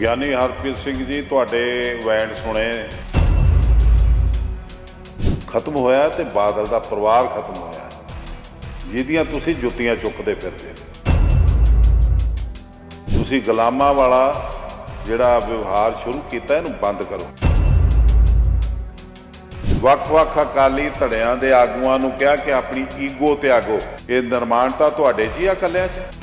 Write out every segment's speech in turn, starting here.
ਗਿਆਨੀ ਹਰਪ੍ਰੀਤ ਸਿੰਘ ਜੀ ਤੁਹਾਡੇ ਵੈਂਡ ਸੁਣੇ ਖਤਮ ਹੋਇਆ ਤੇ ਬਾਦਲ ਦਾ ਪਰਿਵਾਰ ਖਤਮ ਹੋਇਆ ਜਿਹਦੀਆਂ ਤੁਸੀਂ ਜੁੱਤੀਆਂ ਚੁੱਕਦੇ ਫਿਰਦੇ ਤੁਸੀਂ ਗਲਾਮਾਂ ਵਾਲਾ ਜਿਹੜਾ ਵਿਵਹਾਰ ਸ਼ੁਰੂ ਕੀਤਾ ਇਹਨੂੰ ਬੰਦ ਕਰੋ ਵੱਖ-ਵੱਖ ਅਕਾਲੀ ਧੜਿਆਂ ਦੇ ਆਗੂਆਂ ਨੂੰ ਕਿਹਾ ਕਿ ਆਪਣੀ ਈਗੋ ਤਿਆਗੋ ਇਹ ਨਿਰਮਾਣਤਾ ਤੁਹਾਡੇ 'ਚ ਹੀ ਆ ਕੱਲਿਆਂ 'ਚ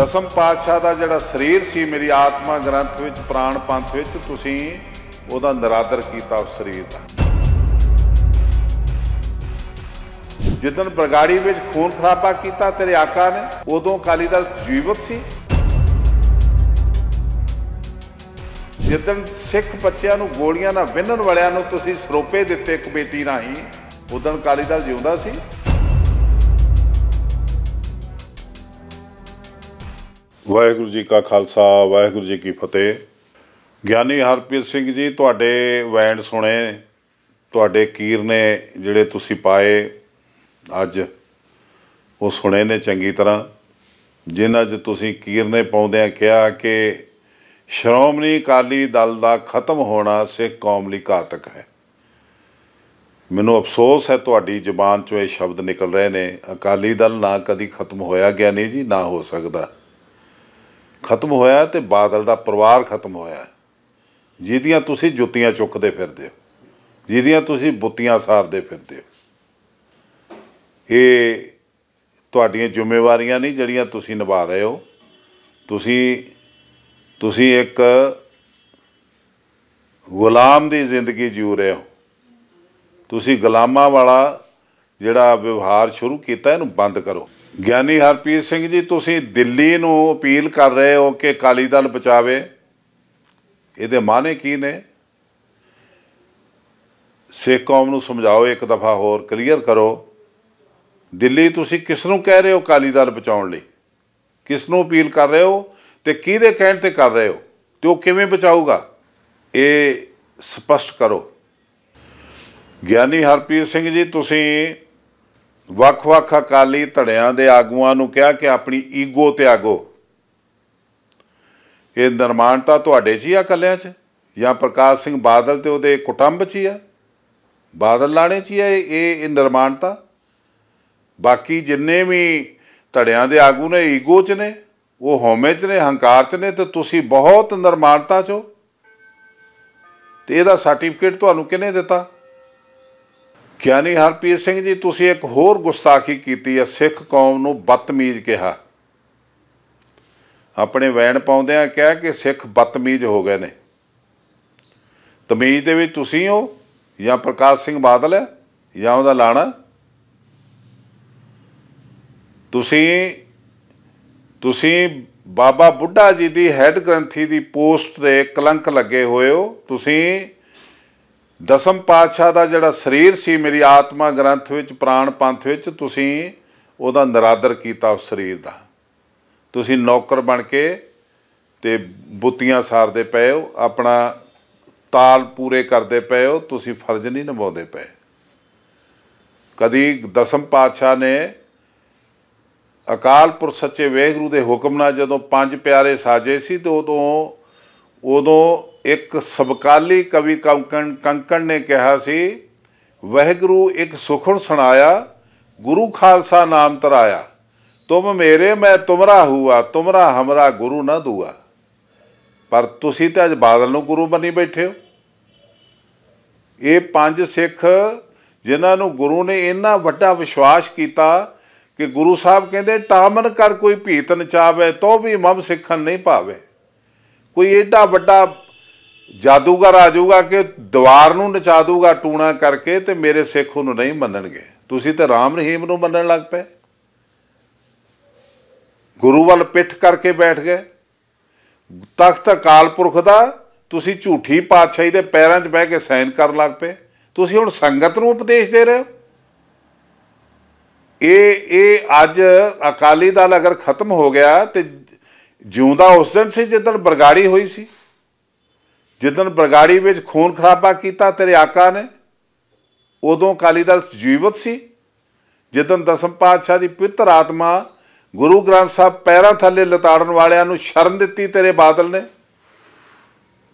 ਦਸਮ ਪਾਤਸ਼ਾਹ ਦਾ ਜਿਹੜਾ ਸਰੀਰ ਸੀ ਮੇਰੀ ਆਤਮਾ ਗ੍ਰੰਥ ਵਿੱਚ ਪ੍ਰਾਣ ਪੰਥ ਵਿੱਚ ਤੁਸੀਂ ਉਹਦਾ ਨਰਾਦਰ ਕੀਤਾ ਉਸ ਸਰੀਰ ਦਾ ਜਿੱਦਨ ਬਰਗਾੜੀ ਵਿੱਚ ਖੂਨ ਖਰਾਬਾ ਕੀਤਾ ਤੇਰੇ ਆਕਾ ਨੇ ਉਦੋਂ ਕਾਲੀਦਾਸ ਜੀਵਤ ਸੀ ਜਿੱਦਨ ਸਿੱਖ ਬੱਚਿਆਂ ਨੂੰ ਗੋਲੀਆਂ ਨਾਲ ਵਿੰਨਣ ਵਾਲਿਆਂ ਨੂੰ ਤੁਸੀਂ ਸਰੋਪੇ ਦਿੱਤੇ ਕਮੇਟੀ ਰਾਹੀਂ ਉਦੋਂ ਕਾਲੀਦਾਸ ਜਿਉਂਦਾ ਸੀ ਵਾਹਿਗੁਰੂ ਜੀ ਕਾ ਖਾਲਸਾ ਵਾਹਿਗੁਰੂ ਜੀ ਕੀ ਫਤਿਹ ਗਿਆਨੀ ਹਰਪ੍ਰੀਤ ਸਿੰਘ ਜੀ ਤੁਹਾਡੇ ਵੈਂਡ ਸੁਣੇ ਤੁਹਾਡੇ ਕੀਰ ਨੇ ਜਿਹੜੇ ਤੁਸੀਂ ਪਾਏ ਅੱਜ ਉਹ ਸੁਣੇ ਨੇ ਚੰਗੀ ਤਰ੍ਹਾਂ ਜਿਨ੍ਹਾਂ 'ਚ ਤੁਸੀਂ ਕੀਰ ਨੇ ਆ ਕਿਹਾ ਕਿ ਸ਼੍ਰੋਮਣੀ ਅਕਾਲੀ ਦਲ ਦਾ ਖਤਮ ਹੋਣਾ ਸਿੱਖ ਕੌਮ ਲਈ ਘਾਤਕ ਹੈ ਮੈਨੂੰ ਅਫਸੋਸ ਹੈ ਤੁਹਾਡੀ ਜ਼ੁਬਾਨ 'ਚੋਂ ਇਹ ਸ਼ਬਦ ਨਿਕਲ ਰਹੇ ਨੇ ਅਕਾਲੀ ਦਲ ਨਾ ਕਦੀ ਖਤਮ ਹੋਇਆ ਗਿਆ ਨਹੀਂ ਜੀ ਨਾ ਹੋ ਸਕਦਾ ਖਤਮ ਹੋਇਆ ਤੇ ਬਾਦਲ ਦਾ ਪਰਿਵਾਰ ਖਤਮ ਹੋਇਆ ਜਿਹਦੀਆਂ ਤੁਸੀਂ ਜੁੱਤੀਆਂ ਚੁੱਕਦੇ ਫਿਰਦੇ ਹੋ ਜਿਹਦੀਆਂ ਤੁਸੀਂ ਬੁੱਤੀਆਂ ਸਾਰਦੇ ਫਿਰਦੇ ਹੋ ਇਹ ਤੁਹਾਡੀਆਂ ਜ਼ਿੰਮੇਵਾਰੀਆਂ ਨਹੀਂ ਜਿਹੜੀਆਂ ਤੁਸੀਂ ਨਿਭਾ ਰਹੇ ਹੋ ਤੁਸੀਂ ਤੁਸੀਂ ਇੱਕ ਗੁਲਾਮ ਦੀ ਜ਼ਿੰਦਗੀ ਜੀਉ ਰਹੇ ਹੋ ਤੁਸੀਂ ਗੁਲਾਮਾਂ ਵਾਲਾ ਜਿਹੜਾ ਵਿਵਹਾਰ ਸ਼ੁਰੂ ਕੀਤਾ ਇਹਨੂੰ ਬੰਦ ਕਰੋ ਗਿਆਨੀ ਹਰਪੀਰ ਸਿੰਘ ਜੀ ਤੁਸੀਂ ਦਿੱਲੀ ਨੂੰ ਅਪੀਲ ਕਰ ਰਹੇ ਹੋ ਕਿ ਕਾਲੀ ਦਲ ਬਚਾਵੇ ਇਹਦੇ ਮਾਨੇ ਕੀ ਨੇ ਸੇਖ ਕੌਮ ਨੂੰ ਸਮਝਾਓ ਇੱਕ ਦਫਾ ਹੋਰ ਕਲੀਅਰ ਕਰੋ ਦਿੱਲੀ ਤੁਸੀਂ ਕਿਸ ਨੂੰ ਕਹਿ ਰਹੇ ਹੋ ਕਾਲੀ ਦਲ ਬਚਾਉਣ ਲਈ ਕਿਸ ਨੂੰ ਅਪੀਲ ਕਰ ਰਹੇ ਹੋ ਤੇ ਕਿਹਦੇ ਕਹਿਣ ਤੇ ਕਰ ਰਹੇ ਹੋ ਤੇ ਉਹ ਕਿਵੇਂ ਬਚਾਊਗਾ ਇਹ ਸਪਸ਼ਟ ਕਰੋ ਗਿਆਨੀ ਹਰਪੀਰ ਸਿੰਘ ਜੀ ਤੁਸੀਂ ਵੱਖ-ਵੱਖ ਅਕਾਲੀ ਧੜਿਆਂ ਦੇ ਆਗੂਆਂ ਨੂੰ ਕਿਹਾ ਕਿ ਆਪਣੀ ਈਗੋ ਤਿਆਗੋ ਇਹ ਨਿਰਮਾਣਤਾ ਤੁਹਾਡੇ 'ਚ ਹੀ ਆ ਕੱਲਿਆਂ 'ਚ ਜਾਂ ਪ੍ਰਕਾਸ਼ ਸਿੰਘ ਬਾਦਲ ਤੇ ਉਹਦੇ ਕੁਟੰਬ 'ਚ ਹੀ ਆ ਬਾਦਲ ਲਾਣੇ 'ਚ ਹੀ ਆ ਇਹ ਇਹ ਨਿਰਮਾਣਤਾ ਬਾਕੀ ਜਿੰਨੇ ਵੀ ਧੜਿਆਂ ਦੇ ਆਗੂ ਨੇ ਈਗੋ 'ਚ ਨੇ ਉਹ ਹਉਮੈ 'ਚ ਨੇ ਹੰਕਾਰ 'ਚ ਨੇ ਤੇ ਤੁਸੀਂ ਬਹੁਤ ਨਿਰਮਾਣਤਾ 'ਚੋ ਤੇ ਇਹਦਾ ਸਰਟੀਫਿਕੇਟ ਤੁਹਾਨੂੰ ਕਿਨੇ ਦਿੱਤਾ ਗਿਆਨੀ ਹਰਪ੍ਰੀਤ ਸਿੰਘ ਜੀ ਤੁਸੀਂ ਇੱਕ ਹੋਰ ਗੁਸਤਾਖੀ ਕੀਤੀ ਹੈ ਸਿੱਖ ਕੌਮ ਨੂੰ ਬਦਤਮੀਜ਼ ਕਿਹਾ ਆਪਣੇ ਵੈਣ ਪਾਉਂਦਿਆਂ ਕਿਹਾ ਕਿ ਸਿੱਖ ਬਦਤਮੀਜ਼ ਹੋ ਗਏ ਨੇ ਤਮੀਜ਼ ਦੇ ਵਿੱਚ ਤੁਸੀਂ ਹੋ ਜਾਂ ਪ੍ਰਕਾਸ਼ ਸਿੰਘ ਬਾਦਲ ਹੈ ਜਾਂ ਉਹਦਾ ਲਾਣਾ ਤੁਸੀਂ ਤੁਸੀਂ ਬਾਬਾ ਬੁੱਢਾ ਜੀ ਦੀ ਹੈੱਡ ਗ੍ਰੰਥੀ ਦੀ ਪੋਸਟ ਤੇ ਕਲੰਕ ਲੱਗੇ ਹੋਏ ਹੋ ਤੁਸੀਂ ਦਸਮ ਪਾਤਸ਼ਾਹ ਦਾ ਜਿਹੜਾ ਸਰੀਰ ਸੀ ਮੇਰੀ ਆਤਮਾ ਗ੍ਰੰਥ ਵਿੱਚ ਪ੍ਰਾਣ ਪੰਥ ਵਿੱਚ ਤੁਸੀਂ ਉਹਦਾ ਨਰਾਦਰ ਕੀਤਾ ਉਸ ਸਰੀਰ ਦਾ ਤੁਸੀਂ ਨੌਕਰ ਬਣ ਕੇ ਤੇ ਬੁੱਤੀਆਂ ਸਾਰਦੇ ਪਏ ਹੋ ਆਪਣਾ ਤਾਲ ਪੂਰੇ ਕਰਦੇ ਪਏ ਹੋ ਤੁਸੀਂ ਫਰਜ਼ ਨਹੀਂ ਨਿਭਾਉਂਦੇ ਪਏ ਕਦੀ ਦਸਮ ਪਾਤਸ਼ਾਹ ਨੇ ਅਕਾਲ ਪੁਰਖ ਸੱਚੇ ਵੇਗਰੂ ਦੇ ਹੁਕਮ ਨਾਲ ਜਦੋਂ ਪੰਜ ਪਿਆਰੇ ਸਾਜੇ ਸੀ ਤੇ ਉਦੋਂ ਉਦੋਂ ਇੱਕ ਸਬਕਾਲੀ ਕਵੀ ਕੰਕਣ ਕੰਕਣ ਨੇ ਕਿਹਾ ਸੀ ਵਹਿਗੁਰੂ ਇੱਕ ਸੁਖਣ ਸੁਣਾਇਆ ਗੁਰੂ ਖਾਲਸਾ ਨਾਮ ਤਰਾਇਆ ਤੁਮ ਮੇਰੇ ਮੈਂ ਤੁਮਰਾ ਹੂਆ ਤੁਮਰਾ ਹਮਰਾ ਗੁਰੂ ਨਾ ਦੂਆ ਪਰ ਤੁਸੀਂ ਤਾਂ ਅਜ ਬਾਦਲ ਨੂੰ ਗੁਰੂ ਬਣੀ ਬੈਠੇ ਹੋ ਇਹ ਪੰਜ ਸਿੱਖ ਜਿਨ੍ਹਾਂ ਨੂੰ ਗੁਰੂ ਨੇ ਇੰਨਾ ਵੱਡਾ ਵਿਸ਼ਵਾਸ ਕੀਤਾ ਕਿ ਗੁਰੂ ਸਾਹਿਬ ਕਹਿੰਦੇ ਟਾਮਨ ਕਰ ਕੋਈ ਭੀਤ ਨਚਾਵੇ ਤੋ ਵੀ ਮਮ ਸਿੱਖਣ ਨਹੀਂ ਪਾਵੇ ਕੋਈ ਐਡਾ ਵੱਡਾ ਜਾਦੂਗਰ ਆ ਜਾਊਗਾ ਕਿ ਦੀਵਾਰ ਨੂੰ ਨਚਾ ਦੂਗਾ ਟੂਣਾ ਕਰਕੇ ਤੇ ਮੇਰੇ ਸਿੱਖ ਨੂੰ ਨਹੀਂ ਮੰਨਣਗੇ ਤੁਸੀਂ ਤੇ ਰਾਮ ਰਹੀਮ ਨੂੰ ਮੰਨਣ ਲੱਗ ਪਏ ਗੁਰੂ ਵੱਲ ਪਿੱਠ ਕਰਕੇ ਬੈਠ ਗਏ ਤਖਤ ਅਕਾਲ ਪੁਰਖ ਦਾ ਤੁਸੀਂ ਝੂਠੀ ਪਾਤਸ਼ਾਹੀ ਦੇ ਪੈਰਾਂ 'ਚ ਬਹਿ ਕੇ ਸਾਇਨ ਕਰਨ ਲੱਗ ਪਏ ਤੁਸੀਂ ਹੁਣ ਸੰਗਤ ਨੂੰ ਉਪਦੇਸ਼ ਦੇ ਰਹੇ ਹੋ ਇਹ ਇਹ ਅੱਜ ਅਕਾਲੀ ਦਲ ਅਗਰ ਖਤਮ ਹੋ ਗਿਆ ਤੇ ਜਿਉਂਦਾ ਉਸ ਦਿਨ ਸੀ ਜਦੋਂ ਬਰਗਾੜੀ ਹੋਈ ਸੀ ਜਦੋਂ ਬਰਗਾੜੀ ਵਿੱਚ ਖੂਨ ਖਰਾਬਾ ਕੀਤਾ ਤੇਰੇ ਆਕਾ ਨੇ ਉਦੋਂ ਕਾਲੀ ਦਾ ਜੀਵਤ ਸੀ ਜਦੋਂ ਦਸਮ ਪਾਤਸ਼ਾਹ ਦੀ ਪਵਿੱਤਰ ਆਤਮਾ ਗੁਰੂ ਗ੍ਰੰਥ ਸਾਹਿਬ ਪੈਰਾਂ ਥੱਲੇ ਲਤਾੜਨ ਵਾਲਿਆਂ ਨੂੰ ਸ਼ਰਨ ਦਿੱਤੀ ਤੇਰੇ ਬਾਦਲ ਨੇ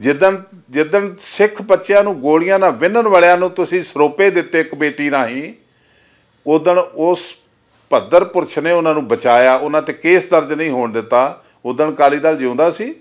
ਜਦੋਂ ਜਦੋਂ ਸਿੱਖ ਬੱਚਿਆਂ ਨੂੰ ਗੋਲੀਆਂ ਨਾਲ ਵਿੰਨਣ ਵਾਲਿਆਂ ਨੂੰ ਤੁਸੀਂ ਸਰੋਪੇ ਦਿੱਤੇ ਬੇਟੀ ਰਾਹੀਂ ਉਦੋਂ ਉਸ ਭੱਦਰ ਪੁਰਸ਼ ਨੇ ਉਹਨਾਂ ਨੂੰ ਬਚਾਇਆ ਉਹਨਾਂ ਤੇ ਕੇਸ ਦਰਜ ਨਹੀਂ ਹੋਣ ਦਿੱਤਾ ਉਦੋਂ ਕਾਲੀ ਦਲ ਜਿਉਂਦਾ ਸੀ